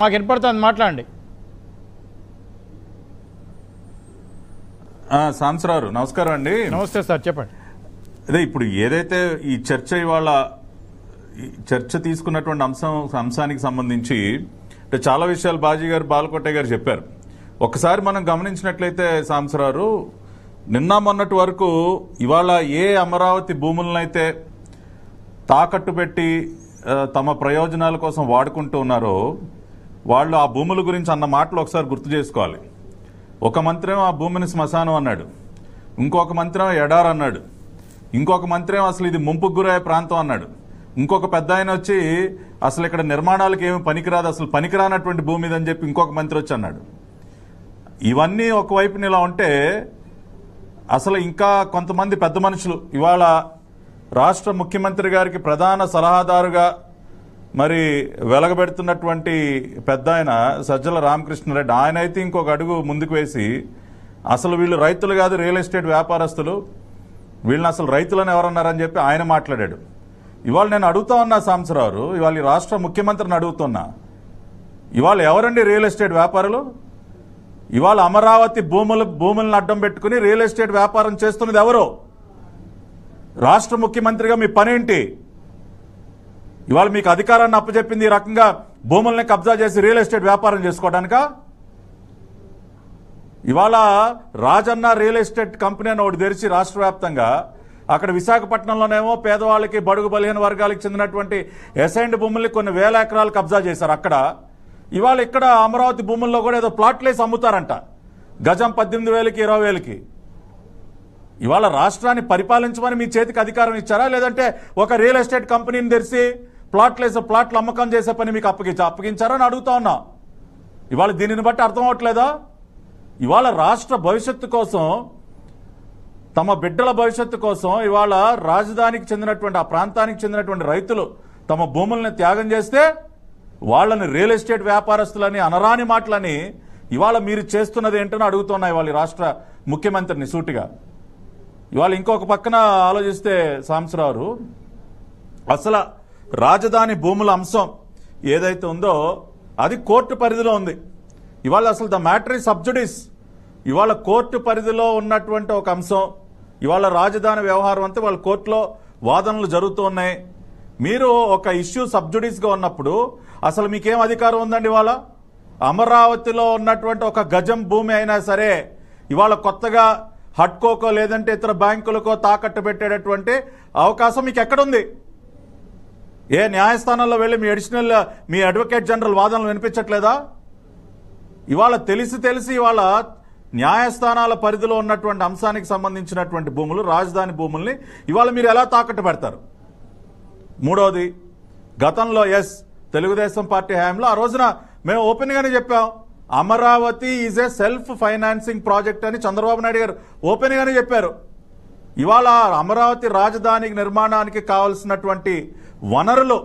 మాకు వినపడుతుంది మాట్లాడండి సాంసరారు నమస్కారం అండి నమస్తే సార్ చెప్పండి అదే ఇప్పుడు ఏదైతే ఈ చర్చ ఇవాళ చర్చ తీసుకున్నటువంటి అంశం అంశానికి సంబంధించి అంటే చాలా విషయాలు బాజీ గారు బాలకోట గారు చెప్పారు ఒకసారి మనం గమనించినట్లయితే సాంసరారు నిన్న మొన్నటి వరకు ఇవాళ ఏ అమరావతి భూములనైతే తాకట్టు పెట్టి తమ ప్రయోజనాల కోసం వాడుకుంటూ ఉన్నారో వాళ్ళు ఆ భూముల గురించి అన్న మాటలు ఒకసారి గుర్తు చేసుకోవాలి ఒక మంత్రేమో ఆ భూమిని శ్మశానం అన్నాడు ఇంకొక మంత్రేమో ఎడారు అన్నాడు ఇంకొక మంత్రేమో అసలు ఇది ముంపుకు గురయ్యే ప్రాంతం అన్నాడు ఇంకొక పెద్ద ఆయన వచ్చి అసలు ఇక్కడ నిర్మాణాలకు ఏమి పనికిరాదు అసలు పనికిరానటువంటి భూమి ఇదని చెప్పి ఇంకొక మంత్రి వచ్చి అన్నాడు ఇవన్నీ ఒకవైపు ఇలా ఉంటే అసలు ఇంకా కొంతమంది పెద్ద మనుషులు ఇవాళ రాష్ట్ర ముఖ్యమంత్రి గారికి ప్రధాన సలహాదారుగా మరి వెలగబెడుతున్నటువంటి పెద్ద ఆయన సజ్జల రామకృష్ణారెడ్డి ఆయన అయితే ఇంకొక అడుగు ముందుకు వేసి అసలు వీళ్ళు రైతులు కాదు రియల్ ఎస్టేట్ వ్యాపారస్తులు వీళ్ళని అసలు రైతులను ఎవరన్నారని చెప్పి ఆయన మాట్లాడాడు ఇవాళ నేను అడుగుతా ఉన్నా సాంసరావు ఇవాళ రాష్ట్ర ముఖ్యమంత్రిని అడుగుతున్నా ఇవాళ ఎవరండి రియల్ ఎస్టేట్ వ్యాపారులు ఇవాళ అమరావతి భూములు భూములను అడ్డం పెట్టుకుని రియల్ ఎస్టేట్ వ్యాపారం చేస్తున్నది ఎవరు రాష్ట్ర ముఖ్యమంత్రిగా మీ పనేంటి ఇవాళ మీకు అధికారాన్ని అప్పచెప్పింది ఈ రకంగా భూముల్ని కబ్జా చేసి రియల్ ఎస్టేట్ వ్యాపారం చేసుకోవడానిక ఇవాళ రాజన్న రియల్ ఎస్టేట్ కంపెనీ అని ఒకటి తెరిచి రాష్ట్ర వ్యాప్తంగా అక్కడ విశాఖపట్నంలోనేమో పేదవాళ్ళకి బడుగు బలహీన వర్గాలకు చెందినటువంటి ఎసైన్డ్ భూముల్ని కొన్ని వేల ఎకరాలు కబ్జా చేశారు అక్కడ ఇవాళ ఇక్కడ అమరావతి భూముల్లో కూడా ఏదో ప్లాట్లేసి అమ్ముతారంట గజం పద్దెనిమిది వేలకి ఇరవై వేలకి ఇవాళ రాష్ట్రాన్ని పరిపాలించమని మీ చేతికి అధికారం ఇచ్చారా లేదంటే ఒక రియల్ ఎస్టేట్ కంపెనీని తెరిచి ప్లాట్లేసే ప్లాట్లు అమ్మకం చేసే పని మీకు అప్పగించ అప్పగించారని అడుగుతా ఉన్నా ఇవాళ దీనిని బట్టి అర్థం అవట్లేదా ఇవాళ రాష్ట్ర భవిష్యత్తు కోసం తమ బిడ్డల భవిష్యత్తు కోసం ఇవాళ రాజధానికి చెందినటువంటి ఆ ప్రాంతానికి చెందినటువంటి రైతులు తమ భూములను త్యాగం చేస్తే వాళ్ళని రియల్ ఎస్టేట్ వ్యాపారస్తులని అనరాని మాటలని ఇవాళ మీరు చేస్తున్నది ఏంటని అడుగుతున్నాయి వాళ్ళ రాష్ట్ర ముఖ్యమంత్రిని సూటిగా ఇవాళ ఇంకొక పక్కన ఆలోచిస్తే సాంసరావు అసలు రాజధాని భూముల అంశం ఏదైతే ఉందో అది కోర్టు పరిధిలో ఉంది ఇవాళ అసలు ద మ్యాటరీ సబ్జుడీస్ ఇవాళ కోర్టు పరిధిలో ఉన్నటువంటి ఒక అంశం ఇవాళ రాజధాని వ్యవహారం అంతా వాళ్ళ కోర్టులో వాదనలు జరుగుతూ ఉన్నాయి మీరు ఒక ఇష్యూ సబ్జుడీస్గా ఉన్నప్పుడు అసలు మీకేం అధికారం ఉందండి ఇవాళ అమరావతిలో ఉన్నటువంటి ఒక గజం భూమి అయినా సరే ఇవాళ కొత్తగా హట్కోకో లేదంటే ఇతర బ్యాంకులకో తాకట్టు పెట్టేటటువంటి అవకాశం మీకు ఎక్కడుంది ఏ న్యాయస్థానంలో వెళ్ళి మీ అడిషనల్ మీ అడ్వకేట్ జనరల్ వాదనలు వినిపించట్లేదా ఇవాళ తెలిసి తెలిసి ఇవాళ న్యాయస్థానాల పరిధిలో ఉన్నటువంటి అంశానికి సంబంధించినటువంటి భూములు రాజధాని భూముల్ని ఇవాళ మీరు ఎలా తాకట్టు పెడతారు మూడోది గతంలో ఎస్ తెలుగుదేశం పార్టీ హయాంలో ఆ రోజున మేము ఓపెన్గానే చెప్పాం Amaravati is a self financing project అని చంద్రబాబు నాయుడు గారు ఓపెన్గానే చెప్పారు ఇవాళ అమరావతి రాజధాని నిర్మాణానికి కావలసినటువంటి వనరులు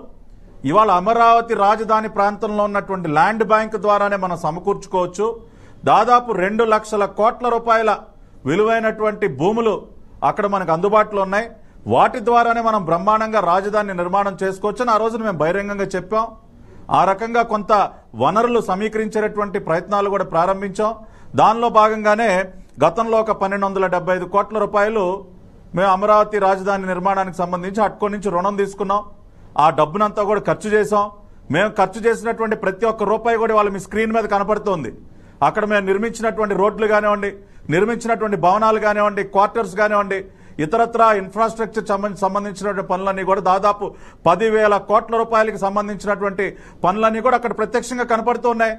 ఇవాళ అమరావతి రాజధాని ప్రాంతంలో ఉన్నటువంటి ల్యాండ్ బ్యాంక్ ద్వారానే మనం సమకూర్చుకోవచ్చు దాదాపు రెండు లక్షల కోట్ల రూపాయల విలువైనటువంటి భూములు అక్కడ మనకు అందుబాటులో ఉన్నాయి వాటి ద్వారానే మనం బ్రహ్మాండంగా రాజధాని నిర్మాణం చేసుకోవచ్చు ఆ రోజున మేము బహిరంగంగా చెప్పాం ఆ రకంగా కొంత వనరులు సమీకరించేటటువంటి ప్రయత్నాలు కూడా ప్రారంభించాం దానిలో భాగంగానే గతంలో ఒక పన్నెండు కోట్ల రూపాయలు మేము అమరావతి రాజధాని నిర్మాణానికి సంబంధించి అట్కో నుంచి రుణం తీసుకున్నాం ఆ డబ్బునంతా కూడా ఖర్చు చేసాం మేము ఖర్చు చేసినటువంటి ప్రతి ఒక్క రూపాయి కూడా వాళ్ళ మీ స్క్రీన్ మీద కనపడుతోంది అక్కడ మేము నిర్మించినటువంటి రోడ్లు కానివ్వండి నిర్మించినటువంటి భవనాలు కానివ్వండి క్వార్టర్స్ కానివ్వండి ఇతరత్ర ఇన్ఫ్రాస్ట్రక్చర్ సంబంధించినటువంటి పనులన్నీ కూడా దాదాపు పదివేల కోట్ల రూపాయలకి సంబంధించినటువంటి పనులన్నీ కూడా అక్కడ ప్రత్యక్షంగా కనపడుతున్నాయి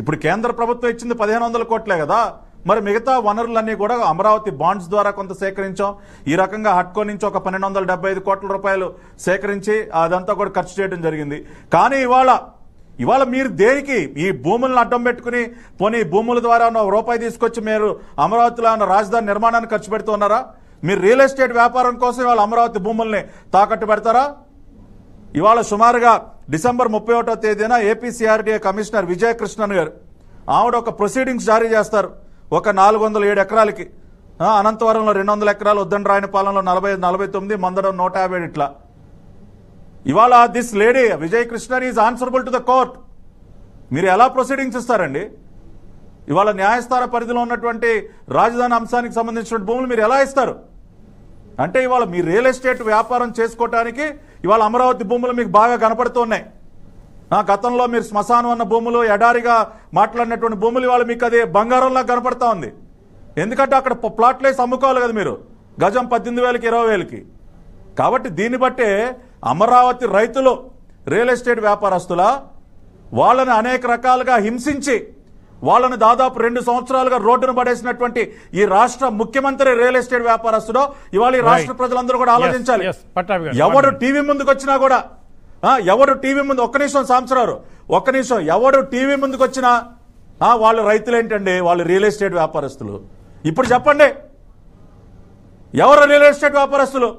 ఇప్పుడు కేంద్ర ప్రభుత్వం ఇచ్చింది పదిహేను కోట్లే కదా మరి మిగతా వనరులన్నీ కూడా అమరావతి బాండ్స్ ద్వారా కొంత సేకరించాం ఈ రకంగా హట్కో నుంచి ఒక పన్నెండు కోట్ల రూపాయలు సేకరించి అదంతా కూడా ఖర్చు చేయడం జరిగింది కానీ ఇవాళ ఇవాళ మీరు దేనికి ఈ భూములను అడ్డం పెట్టుకుని పోనీ భూముల ద్వారా ఉన్న రూపాయి తీసుకొచ్చి మీరు అమరావతిలో ఉన్న రాజధాని నిర్మాణాన్ని ఖర్చు పెడుతున్నారా మీరు రియల్ ఎస్టేట్ వ్యాపారం కోసం ఇవాళ అమరావతి భూముల్ని తాకట్టు పెడతారా ఇవాళ సుమారుగా డిసెంబర్ ముప్పై ఒకటో తేదీన ఏపీసీఆర్డీఏ కమిషనర్ విజయకృష్ణన్ గారు ఆవిడ ఒక ప్రొసీడింగ్స్ జారీ చేస్తారు ఒక నాలుగు వందల ఏడు ఎకరాలకి అనంతవరంలో రెండు వందల ఎకరాలు ఉద్దండరాయని పాలనలో నలభై నలభై తొమ్మిది మందడం నూట యాభై ఇట్లా ఇవాళ this lady Vijay is answerable to the court మీరు ఎలా ప్రొసీడింగ్స్ ఇస్తారండి ఇవాళ న్యాయస్థాన పరిధిలో ఉన్నటువంటి రాజధాని అంశానికి సంబంధించిన భూములు మీరు ఎలా ఇస్తారు అంటే ఇవాళ మీ రియల్ ఎస్టేట్ వ్యాపారం చేసుకోవటానికి ఇవాళ అమరావతి భూములు మీకు బాగా కనపడుతున్నాయి నా గతంలో మీరు శ్మశానం అన్న భూములు ఎడారిగా మాట్లాడినటువంటి భూములు ఇవాళ మీకు అది బంగారంలా కనపడతా ఉంది ఎందుకంటే అక్కడ ప్లాట్లే అమ్ముకోవాలి కదా మీరు గజం పద్దెనిమిది వేలకి ఇరవై వేలకి కాబట్టి దీన్ని బట్టే అమరావతి రైతులు రియల్ ఎస్టేట్ వ్యాపారస్తుల వాళ్ళని అనేక రకాలుగా హింసించి వాళ్ళని దాదాపు రెండు సంవత్సరాలుగా రోడ్డును పడేసినటువంటి ఈ రాష్ట్ర ముఖ్యమంత్రి రియల్ ఎస్టేట్ వ్యాపారస్తుడో ఇవాళ ఈ రాష్ట్ర ప్రజలందరూ కూడా ఆలోచించాలి ఎవరు టీవీ ముందుకు వచ్చినా కూడా ఎవరు టీవీ ముందు ఒక్క నిమిషం సాంసరారు ఒక్క నిమిషం ఎవరు టీవీ ముందుకు వచ్చినా వాళ్ళు రైతులు ఏంటండి వాళ్ళు రియల్ ఎస్టేట్ వ్యాపారస్తులు ఇప్పుడు చెప్పండి ఎవరు రియల్ ఎస్టేట్ వ్యాపారస్తులు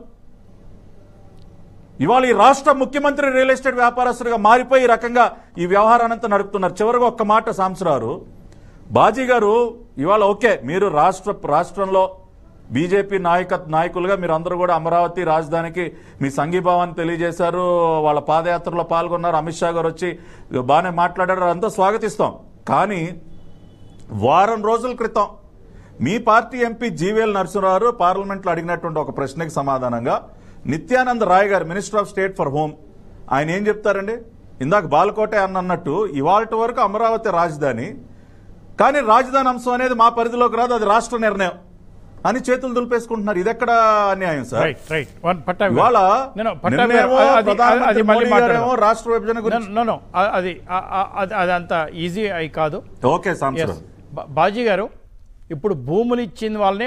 ఇవాళ ఈ రాష్ట్ర ముఖ్యమంత్రి రియల్ ఎస్టేట్ వ్యాపారస్తులుగా మారిపోయి రకంగా ఈ వ్యవహారాన్ని అంతా నడుపుతున్నారు చివరిగా ఒక్క మాట సాంసరారు బాజీ గారు ఇవాళ ఓకే మీరు రాష్ట్ర రాష్ట్రంలో బీజేపీ నాయక నాయకులుగా మీరు అందరూ కూడా అమరావతి రాజధానికి మీ సంఘీభావాన్ని తెలియజేశారు వాళ్ళ పాదయాత్రలో పాల్గొన్నారు అమిత్ షా గారు వచ్చి బాగానే మాట్లాడారు అంతా స్వాగతిస్తాం కానీ వారం రోజుల క్రితం మీ పార్టీ ఎంపీ జీవీఎల్ నరసింహారావు పార్లమెంట్లో అడిగినటువంటి ఒక ప్రశ్నకి సమాధానంగా నిత్యానంద్ రాయ్ గారు minister of state for home ఆయన ఏం చెప్తారండి ఇందాక బాలకోటే అన్నట్టు ఇవాళ వరకు అమరావతి రాజధాని కానీ రాజధాని అంశం అనేది మా పరిధిలోకి రాదు అది రాష్ట్ర నిర్ణయం అని చేతులు దులిపేసుకుంటున్నారు ఇది ఎక్కడ అన్యాయం సార్ రాష్ట్ర విభజన గురించి అది అంత ఈజీ అయి కాదు ఓకే బాజీ గారు ఇప్పుడు భూములు ఇచ్చిన వాళ్ళని